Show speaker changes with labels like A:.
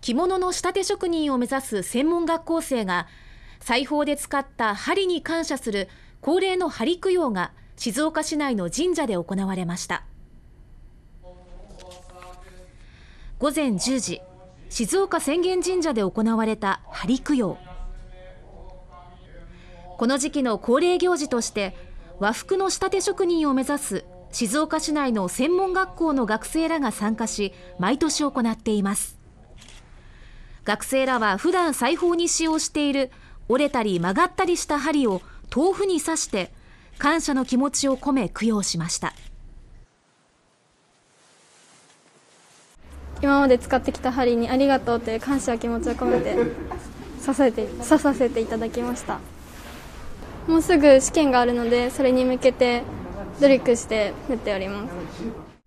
A: 着物の仕立て職人を目指す専門学校生が裁縫で使った針に感謝する恒例の針供養が静岡市内の神社で行われました午前10時静岡浅間神社で行われた針供養この時期の恒例行事として和服の仕立て職人を目指す静岡市内の専門学校の学生らが参加し毎年行っています学生らは普段裁縫に使用している折れたり曲がったりした針を豆腐に刺して感謝の気持ちを込め供養しました今まで使ってきた
B: 針にありがとうという感謝の気持ちを込めて刺さて刺させていただきましたもうすぐ試験があるのでそれに向けて努力して
C: 縫っております